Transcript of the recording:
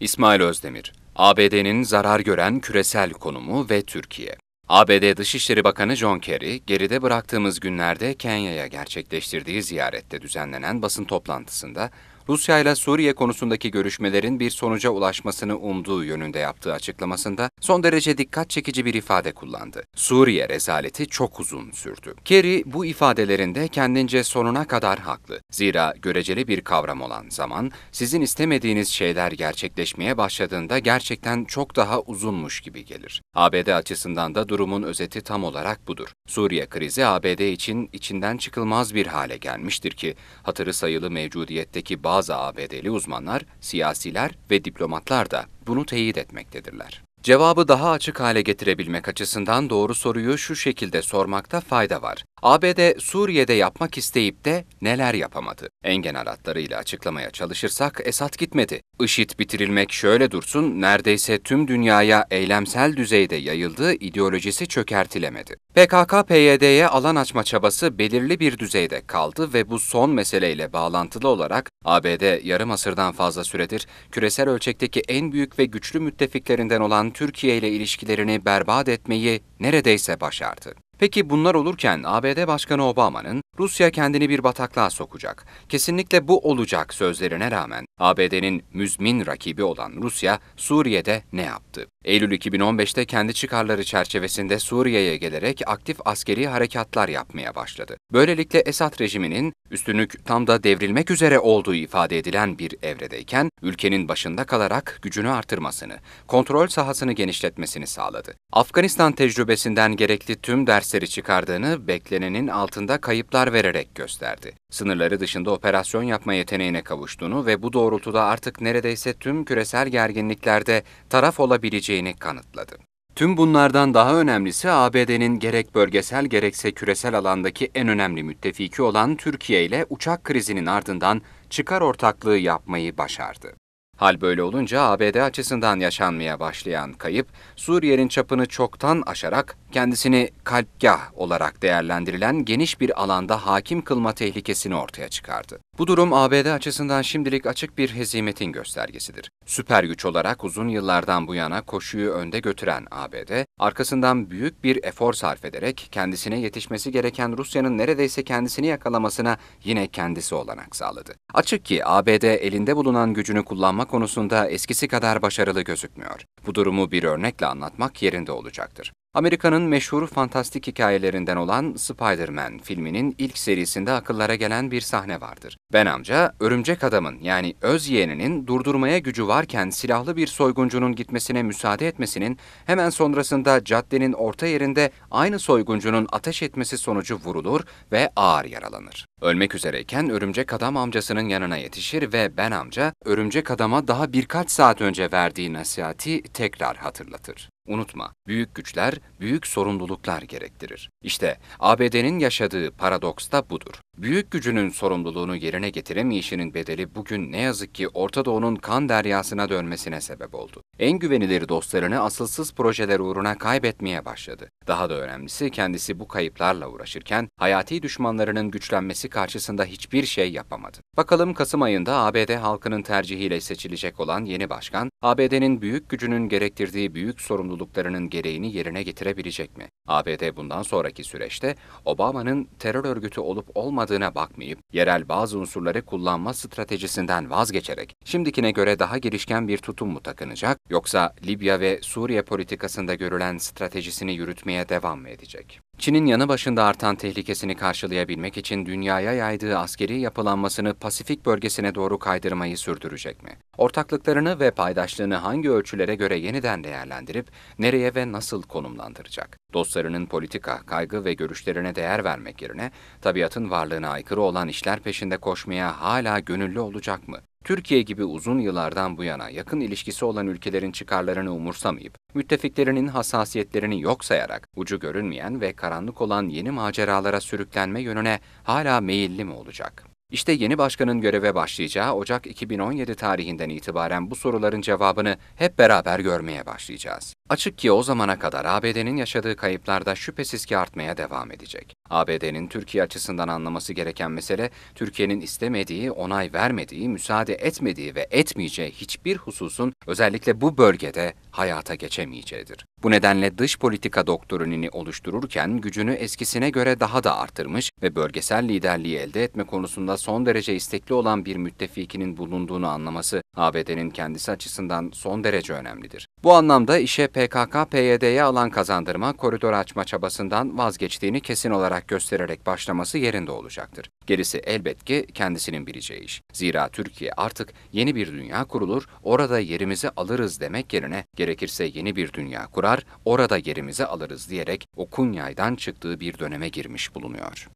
İsmail Özdemir, ABD'nin zarar gören küresel konumu ve Türkiye. ABD Dışişleri Bakanı John Kerry, geride bıraktığımız günlerde Kenya'ya gerçekleştirdiği ziyarette düzenlenen basın toplantısında Rusya ile Suriye konusundaki görüşmelerin bir sonuca ulaşmasını umduğu yönünde yaptığı açıklamasında son derece dikkat çekici bir ifade kullandı. Suriye rezaleti çok uzun sürdü. Kerry bu ifadelerinde kendince sonuna kadar haklı. Zira göreceli bir kavram olan zaman sizin istemediğiniz şeyler gerçekleşmeye başladığında gerçekten çok daha uzunmuş gibi gelir. ABD açısından da durumun özeti tam olarak budur. Suriye krizi ABD için içinden çıkılmaz bir hale gelmiştir ki hatırı sayılı mevcudiyetteki bazı bazı ABD'li uzmanlar, siyasiler ve diplomatlar da bunu teyit etmektedirler. Cevabı daha açık hale getirebilmek açısından doğru soruyu şu şekilde sormakta fayda var. ABD Suriye'de yapmak isteyip de neler yapamadı? En genel hatlarıyla açıklamaya çalışırsak Esad gitmedi. IŞİD bitirilmek şöyle dursun, neredeyse tüm dünyaya eylemsel düzeyde yayıldığı ideolojisi çökertilemedi. PKK-PYD'ye alan açma çabası belirli bir düzeyde kaldı ve bu son meseleyle bağlantılı olarak ABD yarım asırdan fazla süredir küresel ölçekteki en büyük ve güçlü müttefiklerinden olan Türkiye ile ilişkilerini berbat etmeyi neredeyse başardı. Peki bunlar olurken ABD Başkanı Obama'nın Rusya kendini bir bataklığa sokacak, kesinlikle bu olacak sözlerine rağmen ABD'nin müzmin rakibi olan Rusya Suriye'de ne yaptı? Eylül 2015'te kendi çıkarları çerçevesinde Suriye'ye gelerek aktif askeri harekatlar yapmaya başladı. Böylelikle Esad rejiminin üstünlük tam da devrilmek üzere olduğu ifade edilen bir evredeyken ülkenin başında kalarak gücünü artırmasını, kontrol sahasını genişletmesini sağladı. Afganistan tecrübesinden gerekli tüm dersleri çıkardığını beklenenin altında kayıplar vererek gösterdi. Sınırları dışında operasyon yapma yeteneğine kavuştuğunu ve bu doğrultuda artık neredeyse tüm küresel gerginliklerde taraf olabileceğini edileceğini kanıtladı. Tüm bunlardan daha önemlisi ABD'nin gerek bölgesel gerekse küresel alandaki en önemli müttefiki olan Türkiye ile uçak krizinin ardından çıkar ortaklığı yapmayı başardı. Hal böyle olunca ABD açısından yaşanmaya başlayan kayıp, Suriye'nin çapını çoktan aşarak kendisini kalpgah olarak değerlendirilen geniş bir alanda hakim kılma tehlikesini ortaya çıkardı. Bu durum ABD açısından şimdilik açık bir hezimetin göstergesidir. Süper güç olarak uzun yıllardan bu yana koşuyu önde götüren ABD, arkasından büyük bir efor sarf ederek kendisine yetişmesi gereken Rusya'nın neredeyse kendisini yakalamasına yine kendisi olanak sağladı. Açık ki ABD elinde bulunan gücünü kullanma konusunda eskisi kadar başarılı gözükmüyor. Bu durumu bir örnekle anlatmak yerinde olacaktır. Amerika'nın meşhur fantastik hikayelerinden olan Spider-Man filminin ilk serisinde akıllara gelen bir sahne vardır. Ben amca, örümcek adamın yani öz yeğeninin durdurmaya gücü varken silahlı bir soyguncunun gitmesine müsaade etmesinin hemen sonrasında caddenin orta yerinde aynı soyguncunun ateş etmesi sonucu vurulur ve ağır yaralanır. Ölmek üzereyken örümcek adam amcasının yanına yetişir ve ben amca örümcek adama daha birkaç saat önce verdiği nasihati tekrar hatırlatır. Unutma, büyük güçler büyük sorumluluklar gerektirir. İşte ABD'nin yaşadığı paradoks da budur. Büyük gücünün sorumluluğunu yerine getiremeyişinin bedeli bugün ne yazık ki Orta Doğu'nun kan deryasına dönmesine sebep oldu. En güvenilir dostlarını asılsız projeler uğruna kaybetmeye başladı. Daha da önemlisi kendisi bu kayıplarla uğraşırken hayati düşmanlarının güçlenmesi karşısında hiçbir şey yapamadı. Bakalım Kasım ayında ABD halkının tercihiyle seçilecek olan yeni başkan, ABD'nin büyük gücünün gerektirdiği büyük sorumluluğu sorumluluklarının gereğini yerine getirebilecek mi? ABD bundan sonraki süreçte Obama'nın terör örgütü olup olmadığına bakmayıp yerel bazı unsurları kullanma stratejisinden vazgeçerek şimdikine göre daha girişken bir tutum mu takınacak yoksa Libya ve Suriye politikasında görülen stratejisini yürütmeye devam mı edecek? Çin'in yanı başında artan tehlikesini karşılayabilmek için dünyaya yaydığı askeri yapılanmasını Pasifik bölgesine doğru kaydırmayı sürdürecek mi? Ortaklıklarını ve paydaşlığını hangi ölçülere göre yeniden değerlendirip nereye ve nasıl konumlandıracak? Dostlarının politika, kaygı ve görüşlerine değer vermek yerine tabiatın varlığına aykırı olan işler peşinde koşmaya hala gönüllü olacak mı? Türkiye gibi uzun yıllardan bu yana yakın ilişkisi olan ülkelerin çıkarlarını umursamayıp, müttefiklerinin hassasiyetlerini yok sayarak ucu görünmeyen ve karanlık olan yeni maceralara sürüklenme yönüne hala meyilli mi olacak? İşte yeni başkanın göreve başlayacağı Ocak 2017 tarihinden itibaren bu soruların cevabını hep beraber görmeye başlayacağız. Açık ki o zamana kadar ABD'nin yaşadığı kayıplar da şüphesiz ki artmaya devam edecek. ABD'nin Türkiye açısından anlaması gereken mesele, Türkiye'nin istemediği, onay vermediği, müsaade etmediği ve etmeyeceği hiçbir hususun özellikle bu bölgede hayata geçemeyeceğidir. Bu nedenle dış politika doktrinini oluştururken gücünü eskisine göre daha da artırmış ve bölgesel liderliği elde etme konusunda son derece istekli olan bir müttefikinin bulunduğunu anlaması ABD'nin kendisi açısından son derece önemlidir. Bu anlamda işe PKK-PYD'ye alan kazandırma koridor açma çabasından vazgeçtiğini kesin olarak göstererek başlaması yerinde olacaktır. Gerisi elbet ki kendisinin bileceği iş. Zira Türkiye artık yeni bir dünya kurulur, orada yerimizi alırız demek yerine gerekirse yeni bir dünya kurar, orada yerimizi alırız diyerek o kunyaydan çıktığı bir döneme girmiş bulunuyor.